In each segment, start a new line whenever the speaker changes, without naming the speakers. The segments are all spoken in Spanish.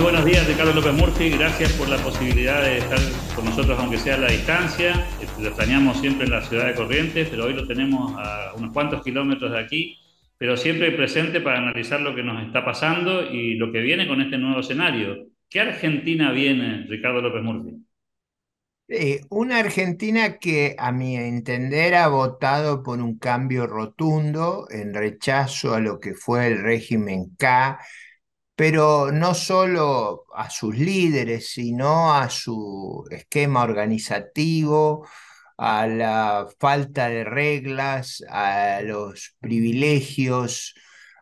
Muy buenos días, Ricardo López Murphy. Gracias por la posibilidad de estar con nosotros, aunque sea a la distancia. Este, lo extrañamos siempre en la ciudad de Corrientes, pero hoy lo tenemos a unos cuantos kilómetros de aquí, pero siempre presente para analizar lo que nos está pasando y lo que viene con este nuevo escenario. ¿Qué Argentina viene, Ricardo López Murphy?
Eh, una Argentina que, a mi entender, ha votado por un cambio rotundo en rechazo a lo que fue el régimen K pero no solo a sus líderes, sino a su esquema organizativo, a la falta de reglas, a los privilegios,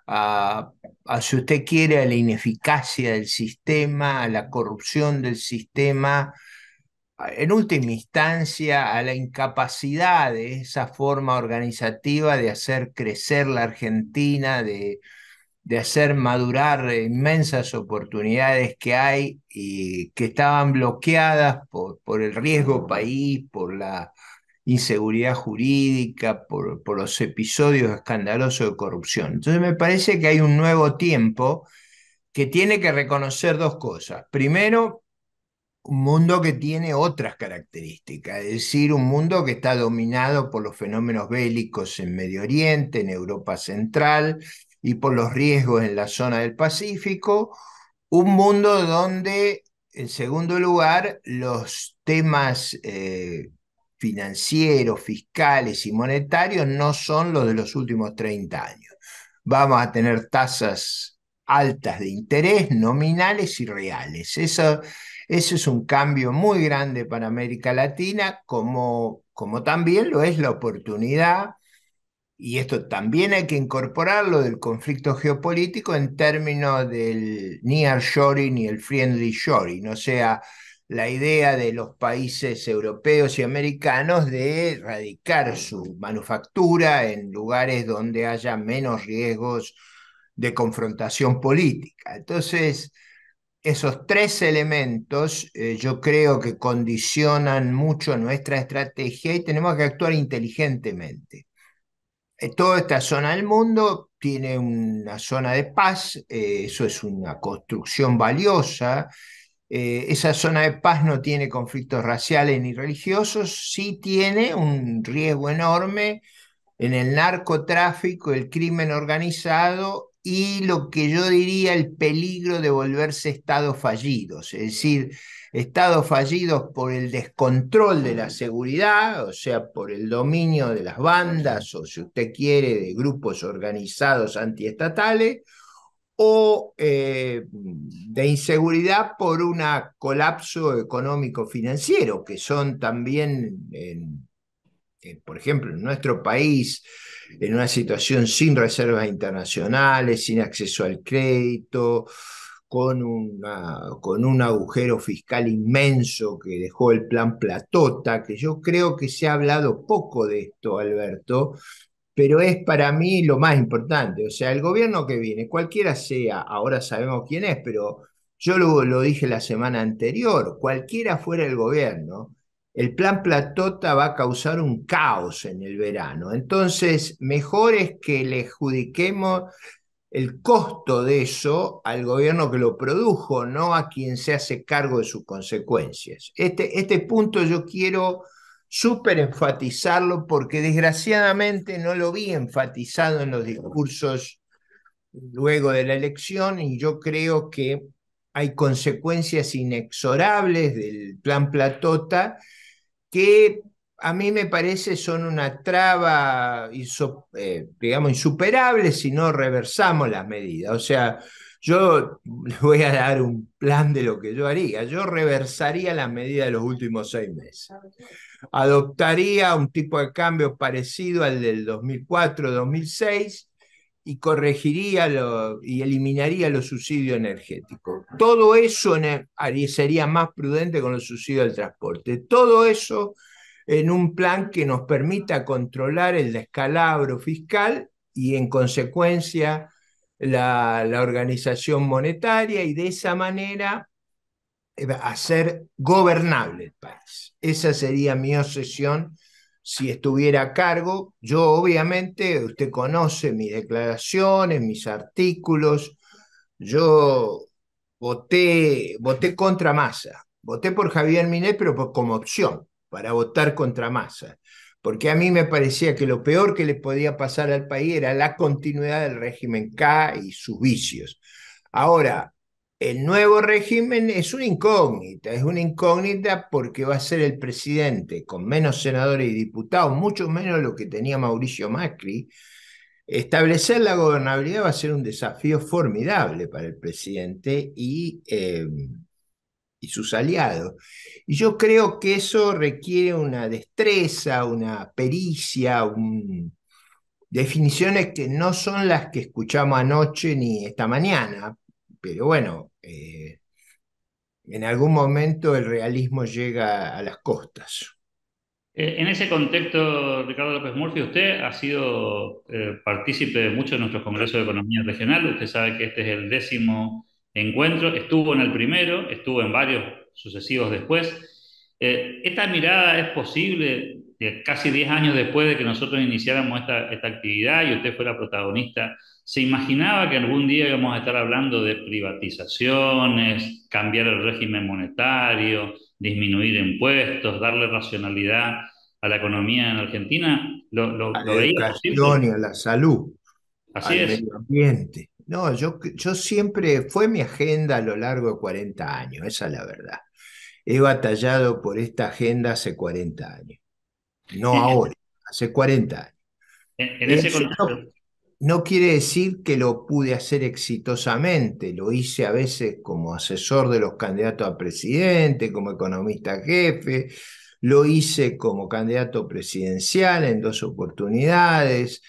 a, a, si usted quiere, a la ineficacia del sistema, a la corrupción del sistema, en última instancia, a la incapacidad de esa forma organizativa de hacer crecer la Argentina, de de hacer madurar eh, inmensas oportunidades que hay y que estaban bloqueadas por, el riesgo país, por la inseguridad jurídica, por, por, los episodios escandalosos de corrupción. Entonces me parece que hay un nuevo tiempo que tiene que reconocer dos cosas. Primero, un mundo que tiene otras características, es decir, un mundo que está dominado por los fenómenos bélicos en Medio Oriente, en Europa Central, y por los riesgos en la zona del Pacífico, un mundo donde, en segundo lugar, los temas eh, financieros, fiscales y monetarios no son los de los últimos 30 años. Vamos a tener tasas altas de interés nominales y reales. Eso, eso es un cambio muy grande para América Latina, como, como también lo es la oportunidad y esto también hay que incorporarlo del conflicto geopolítico en términos del near shoring y el friendly shoring, o sea, la idea de los países europeos y americanos de radicar su manufactura en lugares donde haya menos riesgos de confrontación política. Entonces, esos tres elementos eh, yo creo que condicionan mucho nuestra estrategia y tenemos que actuar inteligentemente. Eh, toda esta zona del mundo tiene una zona de paz, eh, eso es una construcción valiosa. Eh, esa zona de paz no tiene conflictos raciales ni religiosos, sí tiene un riesgo enorme en el narcotráfico, el crimen organizado y lo que yo diría el peligro de volverse estados fallidos, es decir, estados fallidos por el descontrol de la seguridad, o sea, por el dominio de las bandas o, si usted quiere, de grupos organizados antiestatales, o eh, de inseguridad por un colapso económico-financiero, que son también, eh, por ejemplo, en nuestro país, en una situación sin reservas internacionales, sin acceso al crédito, con, con un agujero fiscal inmenso que dejó el plan Platota, que yo creo que se ha hablado poco de esto, Alberto, pero es para mí lo más importante. O sea, el gobierno que viene, cualquiera sea, ahora sabemos quién es, pero yo lo, lo dije la semana anterior, cualquiera fuera el gobierno, el plan Platota va a causar un caos en el verano. Entonces, mejor es que le judiquemos el costo de eso al gobierno que lo produjo, no a quien se hace cargo de sus consecuencias. Este, este punto yo quiero súper enfatizarlo porque desgraciadamente no lo vi enfatizado en los discursos luego de la elección y yo creo que hay consecuencias inexorables del plan Platota que a mí me parece son una traba, eh, digamos, insuperable si no reversamos las medidas. O sea, yo les voy a dar un plan de lo que yo haría. Yo reversaría las medidas de los últimos seis meses. Adoptaría un tipo de cambio parecido al del 2004-2006 y corregiría y eliminaría los subsidios energéticos. Todo eso sería más prudente con los subsidios del transporte. Todo eso en un plan que nos permita controlar el descalabro fiscal y en consecuencia la, organización monetaria y de esa manera hacer eh, gobernable el país. Esa sería mi obsesión si estuviera a cargo. Yo obviamente, usted conoce mis declaraciones, mis artículos, yo voté, voté contra Massa, voté por Javier Minet, pero como opción para votar contra Masa, porque a mí me parecía que lo peor que le podía pasar al país era la continuidad del régimen K y sus vicios. Ahora, el nuevo régimen es una incógnita, es una incógnita porque va a ser el presidente con menos senadores y diputados, mucho menos lo que tenía Mauricio Macri. Establecer la gobernabilidad va a ser un desafío formidable para el presidente y eh, y sus aliados. Y yo creo que eso requiere una destreza, una pericia, definiciones que no son las que escuchamos anoche ni esta mañana, pero bueno, eh, en algún momento el realismo
llega a las
costas.
Eh, en ese contexto, Ricardo López Murphy, usted ha sido eh, partícipe de muchos de nuestros congresos de economía regional. Usted sabe que este es el décimo encuentro, estuvo en el primero, estuvo en varios sucesivos después. Eh, ¿Esta mirada es posible casi 10 años después de que nosotros iniciáramos esta, esta actividad y usted fuera protagonista? ¿Se imaginaba que algún día íbamos a estar hablando de privatizaciones, cambiar el régimen monetario, disminuir impuestos, darle racionalidad a la economía en Argentina? ¿Lo, lo, a lo
la, salud, Así al es. ambiente. No, yo, yo siempre, fue mi agenda a lo largo de 40 años, esa es la verdad. He batallado por esta agenda hace 40 años, no ahora, hace 40 años.
En, ese contexto. No,
no quiere decir que lo pude hacer exitosamente, lo hice a veces como asesor de los candidatos a presidente, como economista jefe, lo hice como candidato presidencial en dos oportunidades,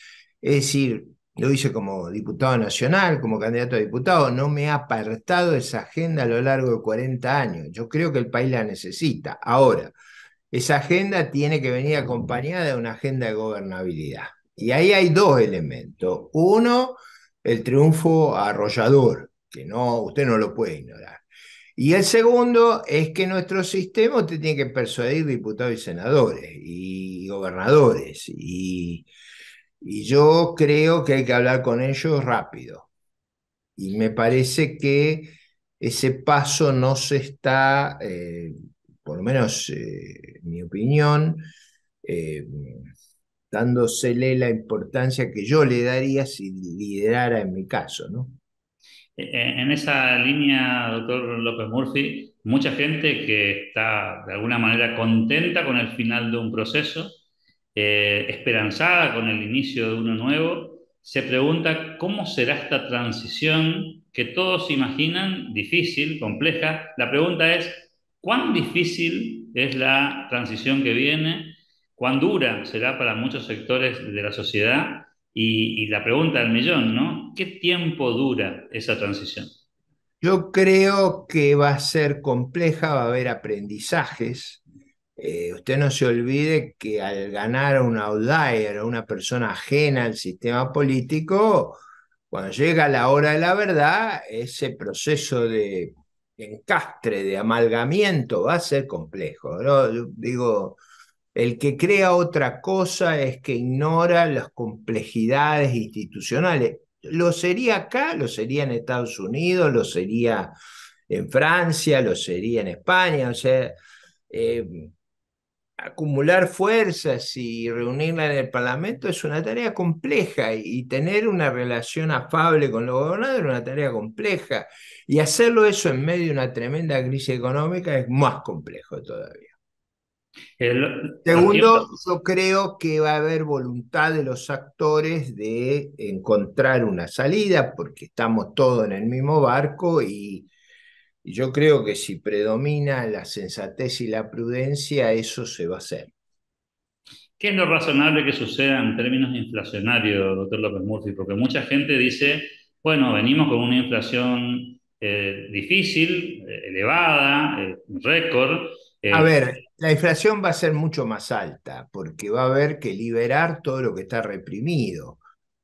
es decir, lo hice como diputado nacional, como candidato a diputado, no me ha apartado esa agenda a lo largo de 40 años. Yo creo que el país la necesita. Ahora, esa agenda tiene que venir acompañada de una agenda de gobernabilidad. Y ahí hay dos elementos. Uno, el triunfo arrollador, que no, usted no lo puede ignorar. Y el segundo es que nuestro sistema te tiene que persuadir diputados y senadores y gobernadores y y yo creo que hay que hablar con ellos rápido. Y me parece que ese paso no se está, eh, por lo menos eh, mi opinión, eh, dándosele la importancia que yo le daría si liderara en mi caso, ¿no?
En esa línea, doctor López Murphy, mucha gente que está de alguna manera contenta con el final de un proceso, eh, esperanzada con el inicio de uno nuevo, se pregunta cómo será esta transición que todos imaginan difícil, compleja. La pregunta es, ¿cuán difícil es la transición que viene? ¿Cuán dura será para muchos sectores de la sociedad? Y, la pregunta del millón, ¿no? ¿Qué tiempo dura esa transición?
Yo creo que va a ser compleja, va a haber aprendizajes, eh, usted no se olvide que al ganar a un outlier, a una persona ajena al sistema político, cuando llega la hora de la verdad, ese proceso de encastre, de amalgamiento, va a ser complejo. ¿no? digo, el que crea otra cosa es que ignora las complejidades institucionales. Lo sería acá, lo sería en Estados Unidos, lo sería en Francia, lo sería en España, o sea, eh, acumular fuerzas y reunirla en el Parlamento es una tarea compleja y tener una relación afable con los gobernadores es una tarea compleja y hacerlo eso en medio de una tremenda crisis económica es más complejo todavía. El, Segundo, yo creo que va a haber voluntad de los actores de encontrar una salida porque estamos todos en el mismo barco y y yo creo que si predomina la sensatez y la prudencia, eso se va a hacer.
¿Qué es lo razonable que suceda en términos inflacionarios, doctor López Murphy? Porque mucha gente dice, bueno, venimos con una inflación eh, difícil, eh, elevada, eh, récord. A ver,
la inflación va a ser mucho más alta porque va a haber que liberar todo lo que está reprimido.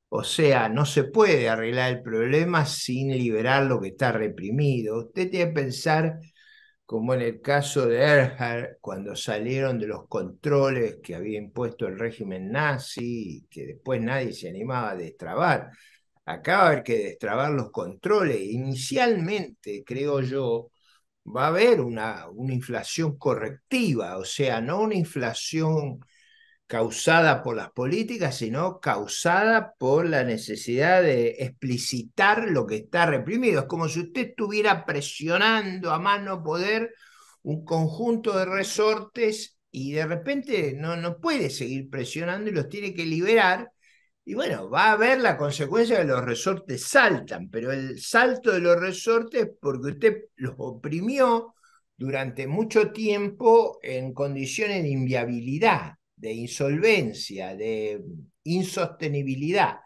O sea, no se puede arreglar el problema sin liberar lo que está reprimido. Usted tiene que pensar como en el caso de Erhard, cuando salieron de los controles que había impuesto el régimen nazi, que después nadie se animaba a destrabar. Acá va haber que destrabar los controles. Inicialmente, creo yo, va a haber una, una inflación correctiva, o sea, no una inflación causada por las políticas, sino causada por la necesidad de explicitar lo que está reprimido. Es como si usted estuviera presionando a mano poder un conjunto de resortes y de repente no, no puede seguir presionando y los tiene que liberar. Y bueno, va a haber la consecuencia de los resortes saltan, pero el salto de los resortes porque usted los oprimió durante mucho tiempo en condiciones de inviabilidad de insolvencia, de insostenibilidad.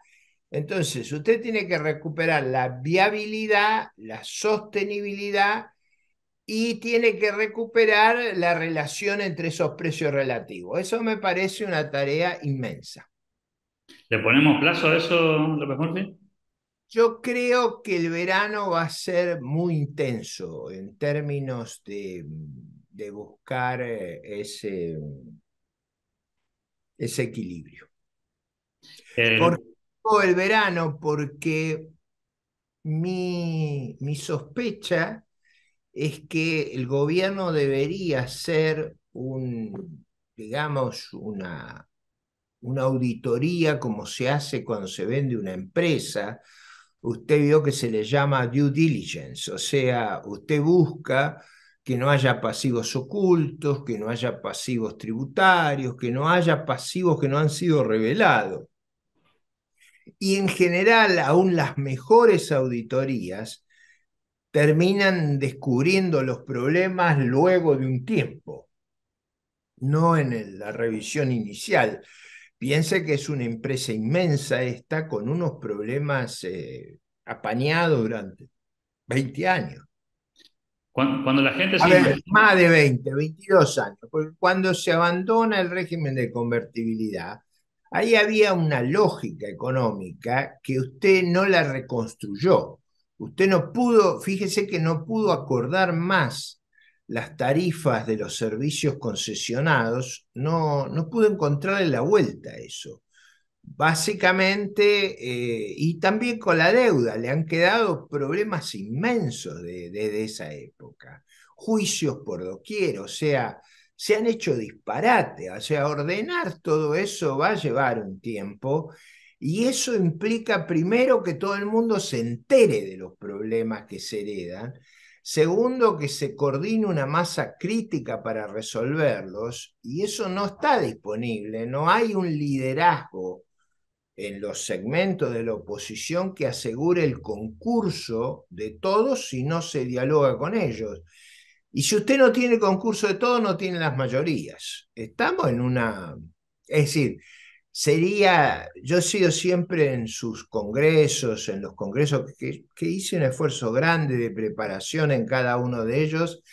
Entonces, usted tiene que recuperar la viabilidad, la sostenibilidad y tiene que recuperar la relación entre esos precios relativos. Eso me parece una tarea inmensa.
¿Le ponemos plazo a eso, López Murphy?
Yo creo que el verano va a ser muy intenso en términos de buscar eh, ese, ese equilibrio. Por Por el verano, porque mi, mi sospecha es que el gobierno debería hacer un, digamos, una, una auditoría como se hace cuando se vende una empresa. Usted vio que se le llama due diligence, o sea, usted busca que no haya pasivos ocultos, que no haya pasivos tributarios, que no haya pasivos que no han sido revelados. Y en general, aún las mejores auditorías terminan descubriendo los problemas luego de un tiempo, no en la revisión inicial. Piense que es una empresa inmensa esta con unos problemas eh, apañados durante 20 años. Cuando, la gente... se... más de 20, 22 años, cuando se abandona el régimen de convertibilidad, ahí había una lógica económica que usted no la reconstruyó. Usted no pudo, fíjese que no pudo acordar más las tarifas de los servicios concesionados, no, no pudo encontrarle la vuelta a eso. Básicamente, eh, y también con la deuda, le han quedado problemas inmensos desde de, esa época, juicios por doquier, o sea, se han hecho disparates, o sea, ordenar todo eso va a llevar un tiempo y eso implica primero que todo el mundo se entere de los problemas que se heredan, segundo que se coordine una masa crítica para resolverlos y eso no está disponible, no hay un liderazgo en los segmentos de la oposición que asegure el concurso de todos si no se dialoga con ellos. Y si usted no tiene concurso de todos, no tiene las mayorías. Estamos en una... Es decir, sería, yo he sido siempre en sus congresos, en los congresos que, que, hice un esfuerzo grande de preparación en cada uno de ellos,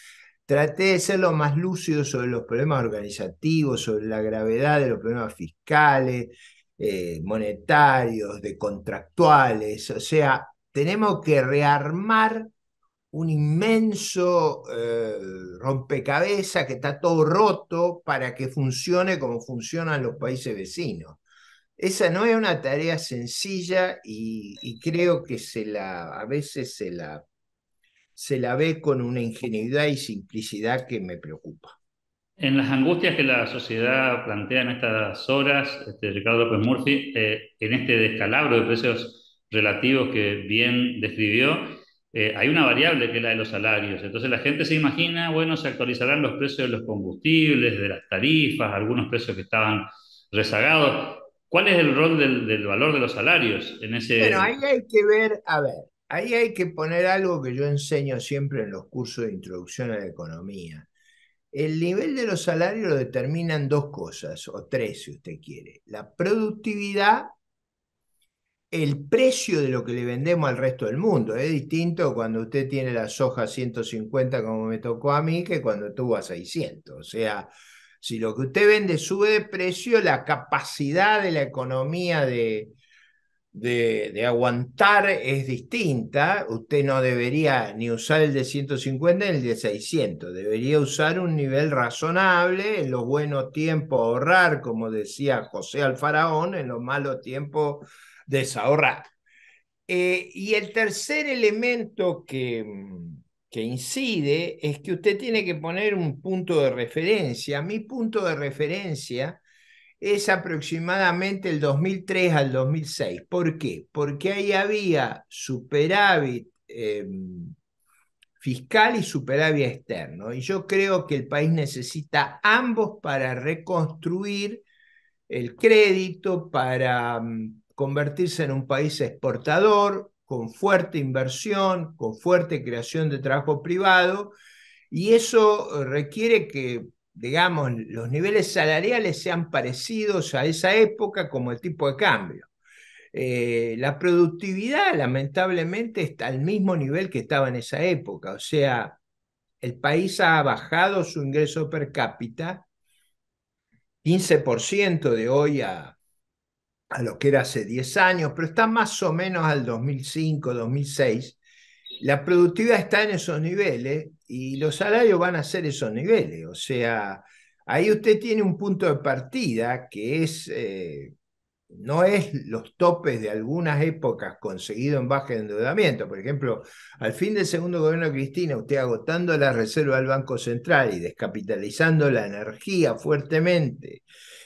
traté de ser lo más lúcido sobre los problemas organizativos, sobre la gravedad de los problemas fiscales, eh, monetarios, de contractuales, o sea, tenemos que rearmar un inmenso eh, rompecabezas que está todo roto para que funcione como funcionan los países vecinos. Esa no es una tarea sencilla y, creo que se la, a veces se la, se la ve con una ingenuidad y simplicidad que me preocupa.
En las angustias que la sociedad plantea en estas horas, este, Ricardo López Murphy, eh, en este descalabro de precios relativos que bien describió, eh, hay una variable que es la de los salarios. Entonces la gente se imagina, bueno, se actualizarán los precios de los combustibles, de las tarifas, algunos precios que estaban rezagados. ¿Cuál es el rol del, del valor de los salarios en ese... Bueno, ahí
hay que ver, a ver, ahí hay que poner algo que yo enseño siempre en los cursos de introducción a la economía el nivel de los salarios lo determinan dos cosas, o tres si usted quiere. La productividad, el precio de lo que le vendemos al resto del mundo. Es distinto cuando usted tiene la soja a 150 como me tocó a mí que cuando tuvo a 600. O sea, si lo que usted vende sube de precio, la capacidad de la economía de, de, aguantar es distinta. Usted no debería ni usar el de 150 ni el de 600. Debería usar un nivel razonable, en los buenos tiempos ahorrar, como decía José Alfaraón, en los malos tiempos desahorrar. Eh, y el tercer elemento que, mm, que incide es que usted tiene que poner un punto de referencia. Mi punto de referencia es aproximadamente el 2003 al 2006. ¿Por qué? Porque ahí había superávit em, fiscal y superávit externo. Y yo creo que el país necesita ambos para reconstruir el crédito, para em, convertirse en un país exportador, con fuerte inversión, con fuerte creación de trabajo privado. Y eso eh, requiere que digamos, los niveles salariales sean parecidos a esa época como el tipo de cambio. Eh, la productividad, lamentablemente, está al mismo nivel que estaba en esa época. O sea, el país ha bajado su ingreso per cápita 15% de hoy a, a lo que era hace 10 años, pero está más o menos al 2005, 2006 la productividad está en esos niveles y los salarios van a ser esos niveles. O sea, ahí usted tiene un punto de partida que es, eh, no es los topes de algunas épocas conseguidos en baja de endeudamiento. Por ejemplo, al fin del segundo gobierno de Cristina, usted agotando la reserva del Banco Central y descapitalizando la energía fuertemente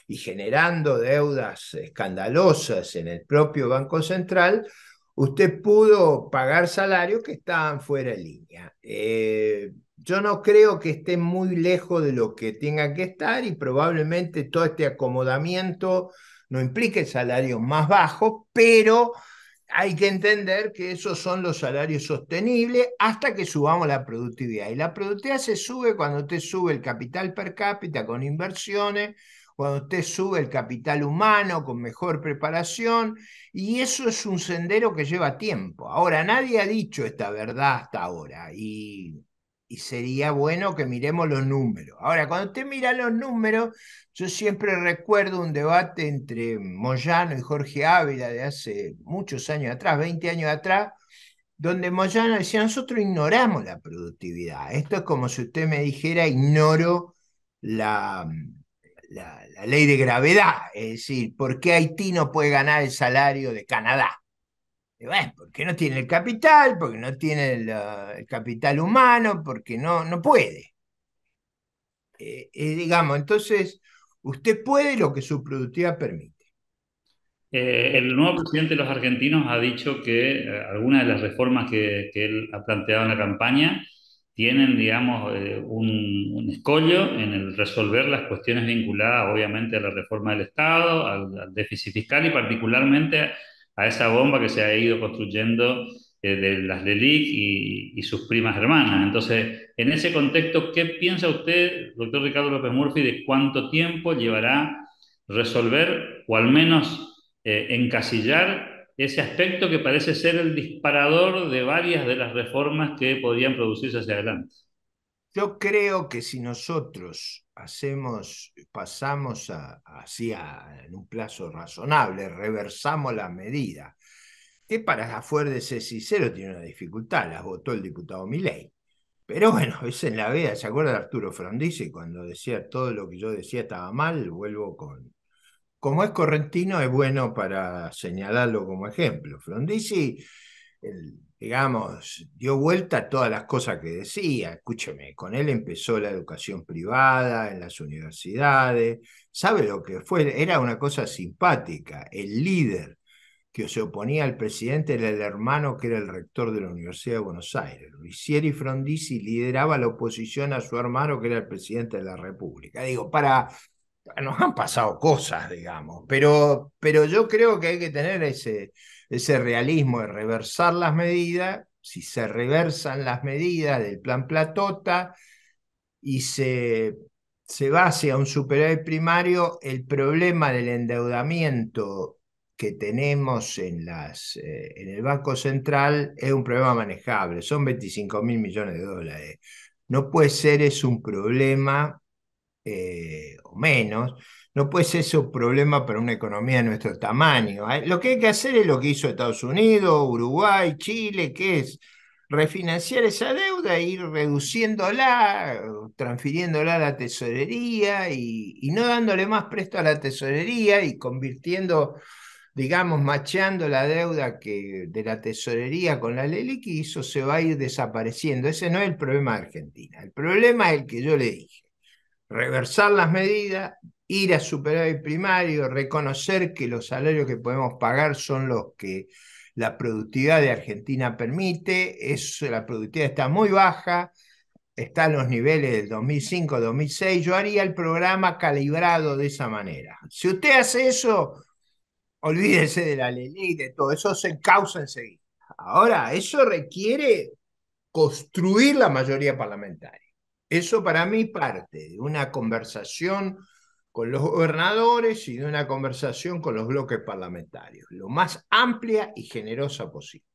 y generando deudas escandalosas en el propio Banco Central, usted pudo pagar salarios que estaban fuera de línea. Eh, yo no creo que esté muy lejos de lo que tenga que estar y probablemente todo este acomodamiento no implique salarios más bajos, pero hay que entender que esos son los salarios sostenibles hasta que subamos la productividad. Y la productividad se sube cuando usted sube el capital per cápita con inversiones, cuando usted sube el capital humano con mejor preparación, y eso es un sendero que lleva tiempo. Ahora, nadie ha dicho esta verdad hasta ahora, y, sería bueno que miremos los números. Ahora, cuando usted mira los números, yo siempre recuerdo un debate entre Moyano y Jorge Ávila de hace muchos años atrás, 20 años atrás, donde Moyano decía, nosotros ignoramos la productividad. Esto es como si usted me dijera, ignoro la, la, ley de gravedad, es decir, ¿por qué Haití no puede ganar el salario de Canadá? bueno, porque no tiene el capital, porque no tiene el, capital humano, porque no, no puede. Eh, eh, digamos, entonces, usted puede lo que su productividad permite.
Eh, el nuevo presidente de los argentinos ha dicho que algunas de las reformas que, que, él ha planteado en la campaña tienen, digamos, eh, un, escollo en el resolver las cuestiones vinculadas, obviamente, a la reforma del Estado, al, déficit fiscal y particularmente a esa bomba que se ha ido construyendo eh, de las LELIC y, sus primas hermanas. Entonces, en ese contexto, ¿qué piensa usted, doctor Ricardo López Murphy, de cuánto tiempo llevará resolver o al menos eh, encasillar ese aspecto que parece ser el disparador de varias de las reformas que podían producirse hacia adelante.
Yo creo que si nosotros hacemos, pasamos hacia en un plazo razonable, reversamos la medida, que para afuera de ese Cicero tiene una dificultad, las votó el diputado Milei. Pero bueno, es en la vida. ¿se acuerda de Arturo Frondizi cuando decía todo lo que yo decía estaba mal? Vuelvo con, como es correntino, es bueno para señalarlo como ejemplo. Frondizi, digamos, dio vuelta a todas las cosas que decía. Escúcheme, con él empezó la educación privada en las universidades. ¿Sabe lo que fue? Era una cosa simpática. El líder que se oponía al presidente era el hermano que era el rector de la Universidad de Buenos Aires. Luisieri Frondizi lideraba la oposición a su hermano que era el presidente de la República. Digo, para nos han pasado cosas, digamos, pero, pero yo creo que hay que tener ese, ese realismo de reversar las medidas, si se reversan las medidas del plan Platota y se, se va hacia un superávit primario, el problema del endeudamiento que tenemos en, las, eh, en el Banco Central es un problema manejable, son 25 mil millones de dólares. No puede ser, es un problema eh, o menos, no puede ser un problema para una economía de nuestro tamaño. ¿eh? Lo que hay que hacer es lo que hizo Estados Unidos, Uruguay, Chile, que es refinanciar esa deuda, e ir reduciéndola, transfiriéndola a la tesorería y, no dándole más presto a la tesorería y convirtiendo digamos, machando la deuda que, de la tesorería con la ley y eso se va a ir desapareciendo. Ese no es el problema de Argentina. El problema es el que yo le dije reversar las medidas, ir a superar el primario, reconocer que los salarios que podemos pagar son los que la productividad de Argentina permite, es, la productividad está muy baja, están los niveles del 2005-2006, yo haría el programa calibrado de esa manera. Si usted hace eso, olvídese de la ley, de todo eso se causa enseguida. Ahora, eso requiere construir la mayoría parlamentaria. Eso para mí parte de una conversación con los gobernadores y de una conversación con los bloques parlamentarios, lo más amplia y generosa posible.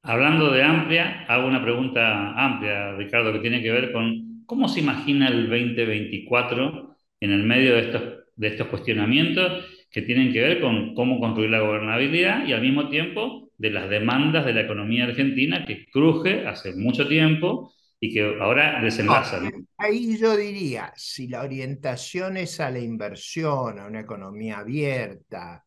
Hablando de amplia, hago una pregunta amplia, Ricardo, que tiene que ver con cómo se imagina el 2024 en el medio de estos, de estos cuestionamientos que tienen que ver con cómo construir la gobernabilidad y al mismo tiempo de las demandas de la economía argentina que cruje hace mucho tiempo y que ahora desenlazan.
Ahí yo diría, si la orientación es a la inversión, a una economía abierta,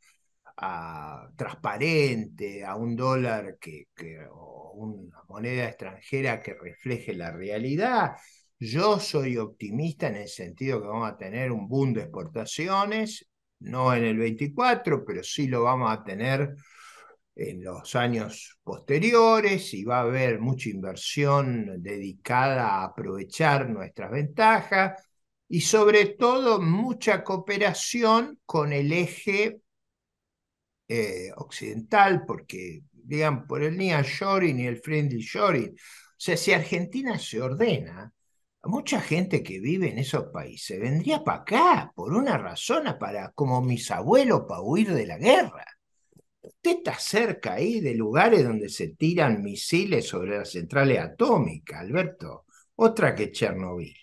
a, transparente, a un dólar que, o una moneda extranjera que refleje la realidad, yo soy optimista en el sentido que vamos a tener un boom de exportaciones, no en el 24, pero sí lo vamos a tener en los años posteriores y va a haber mucha inversión dedicada a aprovechar nuestras ventajas y sobre todo mucha cooperación con el eje eh, occidental, porque digan por el nearshoring y el friendly shoring. O sea, si Argentina se ordena, mucha gente que vive en esos países vendría para acá por una razón, para, como mis abuelos, para huir de la guerra usted está cerca ahí de lugares donde se tiran misiles sobre las centrales atómicas, Alberto. Otra que Chernobyl.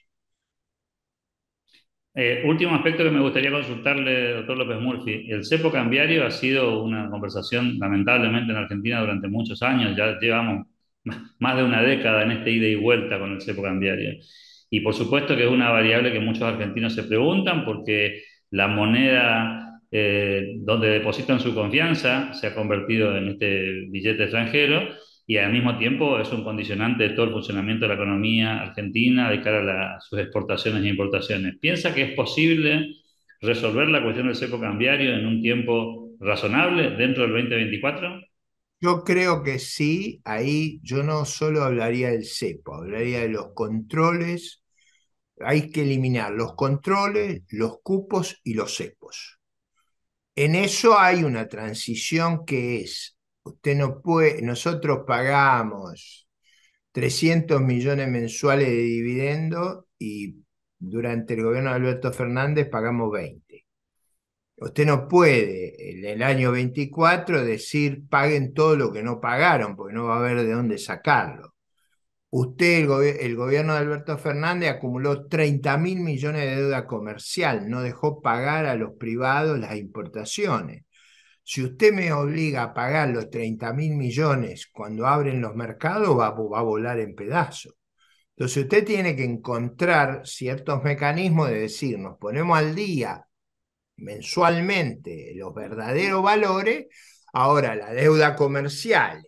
Eh, último aspecto que me gustaría consultarle, doctor López Murphy. El cepo cambiario ha sido una conversación, lamentablemente, en Argentina durante muchos años. Ya llevamos más de una década en este ida y vuelta con el cepo cambiario. Y por supuesto que es una variable que muchos argentinos se preguntan porque la moneda eh, donde depositan su confianza, se ha convertido en este billete extranjero y al mismo tiempo es un condicionante de todo el funcionamiento de la economía argentina de cara a sus exportaciones e importaciones. ¿Piensa que es posible resolver la cuestión del cepo cambiario en un tiempo razonable dentro del 2024?
Yo creo que sí, ahí yo no solo hablaría del cepo, hablaría de los controles, hay que eliminar los controles, los cupos y los cepos. En eso hay una transición que es, usted no puede, nosotros pagamos 300 millones mensuales de dividendo y durante el gobierno de Alberto Fernández pagamos 20. Usted no puede en el año 24 decir paguen todo lo que no pagaron, porque no va a haber de dónde sacarlo. Usted, el, gobierno de Alberto Fernández, acumuló 30 mil millones de deuda comercial, no dejó pagar a los privados las importaciones. Si usted me obliga a pagar los 30 mil millones cuando abren los mercados, va, a volar en pedazos. Entonces usted tiene que encontrar ciertos mecanismos de decir, nos ponemos al día mensualmente los verdaderos valores, ahora la deuda comercial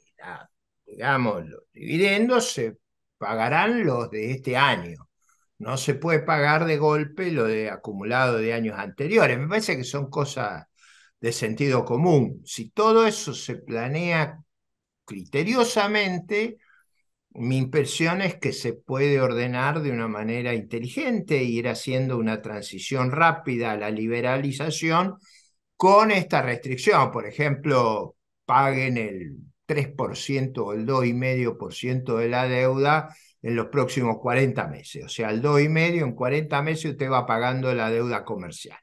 digamos, los dividendos se pagarán los de este año. No se puede pagar de golpe lo de acumulado de años anteriores. Me parece que son cosas de sentido común. Si todo eso se planea criteriosamente, mi impresión es que se puede ordenar de una manera inteligente e ir haciendo una transición rápida a la liberalización con esta restricción. Por ejemplo, paguen el 3% o el 2,5% de la deuda en los próximos 40 meses. O sea, el 2,5% en 40 meses usted va pagando la deuda comercial.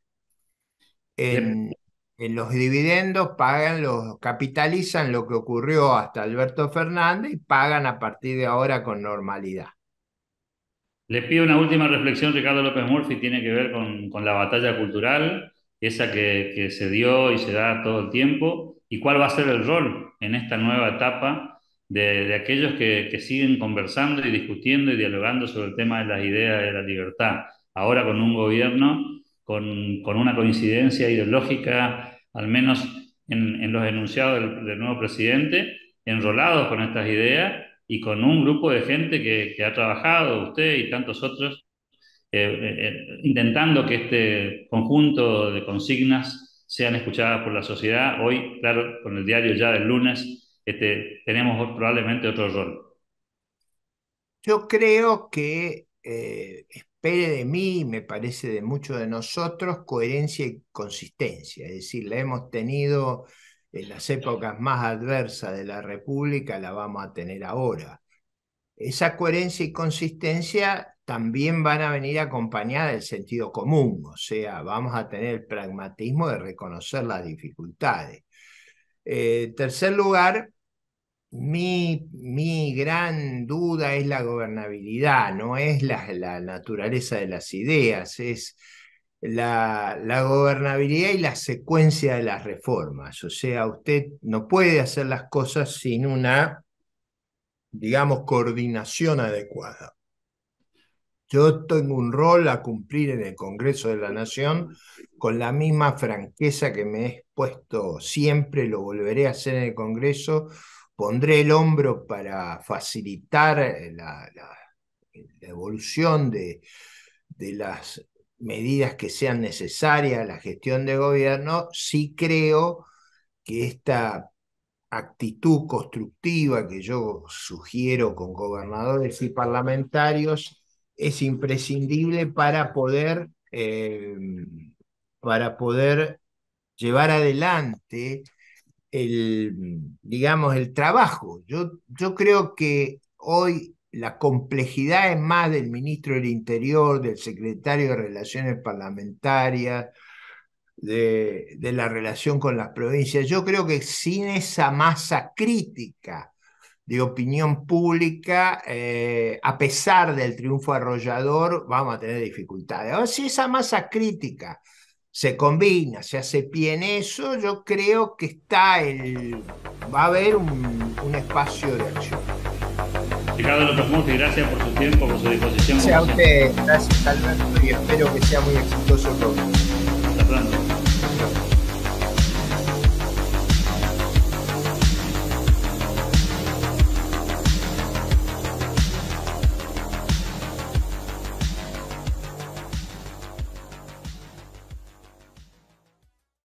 En, los dividendos pagan, los capitalizan lo que ocurrió hasta Alberto Fernández y pagan a partir de ahora con normalidad.
Le pido una última reflexión, Ricardo López Murphy, tiene que ver con, la batalla cultural, esa que, que se dio y se da todo el tiempo y cuál va a ser el rol en esta nueva etapa de, aquellos que, siguen conversando y discutiendo y dialogando sobre el tema de las ideas de la libertad, ahora con un gobierno con, una coincidencia ideológica, al menos en, los enunciados del, nuevo presidente, enrolados con estas ideas y con un grupo de gente que, ha trabajado, usted y tantos otros, eh, eh, eh, intentando que este conjunto de consignas sean escuchadas por la sociedad. Hoy, claro, con el diario ya del lunes, este, tenemos probablemente otro rol.
Yo creo que eh, espere de mí, me parece de muchos de nosotros, coherencia y consistencia. Es decir, la hemos tenido en las épocas más adversas de la República, la vamos a tener ahora. Esa coherencia y consistencia también van a venir acompañadas del sentido común, o sea, vamos a tener el pragmatismo de reconocer las dificultades. Eh, en tercer lugar, mi, mi, gran duda es la gobernabilidad, no es la, naturaleza de las ideas, es la, la, gobernabilidad y la secuencia de las reformas. O sea, usted no puede hacer las cosas sin una, digamos, coordinación adecuada. Yo tengo un rol a cumplir en el Congreso de la Nación con la misma franqueza que me he expuesto siempre, lo volveré a hacer en el Congreso, pondré el hombro para facilitar eh, la, evolución de, las medidas que sean necesarias a la gestión de gobierno, sí creo que esta actitud constructiva que yo sugiero con gobernadores y parlamentarios es imprescindible para poder, eh, para poder llevar adelante el, digamos, el trabajo. Yo, yo creo que hoy la complejidad es más del ministro del Interior, del secretario de Relaciones Parlamentarias, de la relación con las provincias. Yo creo que sin esa masa crítica de opinión pública, eh, a pesar del triunfo arrollador, vamos a tener dificultades. Ahora, si esa masa crítica se combina, se hace pie en eso, yo creo que está el. va a haber un, espacio de acción. Ricardo López Monti, gracias por su tiempo, por su disposición. Gracias a usted, gracias Alberto, y espero que sea muy exitoso Hasta pronto.